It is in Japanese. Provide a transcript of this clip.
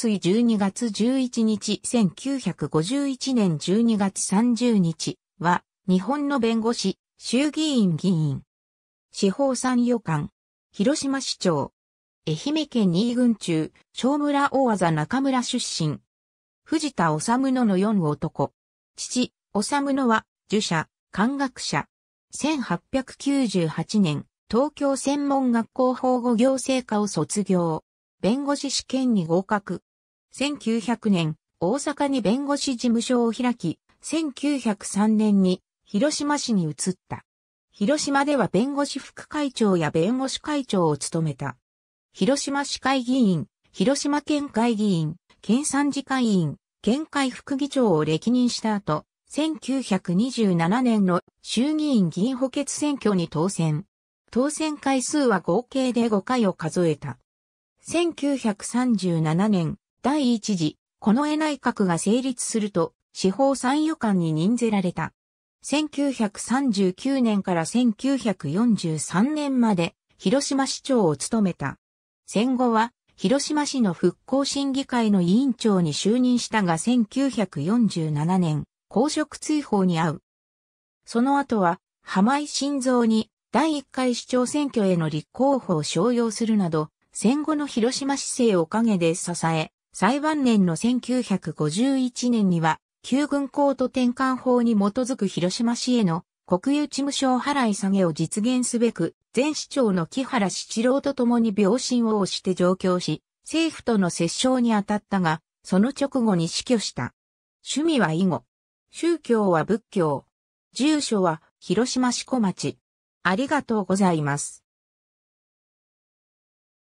水12月11日1951年12月30日は日本の弁護士、衆議院議員、司法参与官、広島市長、愛媛県新郡中、小村大技中村出身、藤田治野の4男、父、治野は、儒者、漢学者、1898年、東京専門学校法語行政科を卒業。弁護士試験に合格。1900年、大阪に弁護士事務所を開き、1903年に広島市に移った。広島では弁護士副会長や弁護士会長を務めた。広島市会議員、広島県会議員、県産次会員、県会副議長を歴任した後、1927年の衆議院議員補欠選挙に当選。当選回数は合計で5回を数えた。1937年、第一次、この絵内閣が成立すると、司法参与官に任ぜられた。1939年から1943年まで、広島市長を務めた。戦後は、広島市の復興審議会の委員長に就任したが1947年、公職追放に遭う。その後は、浜井晋三に第1回市長選挙への立候補を商用するなど、戦後の広島市政を陰で支え、最晩年の1951年には、旧軍港と転換法に基づく広島市への国有事務所を払い下げを実現すべく、前市長の木原七郎と共に病身を押して上京し、政府との折衝に当たったが、その直後に死去した。趣味は囲碁。宗教は仏教。住所は広島市小町。ありがとうございます。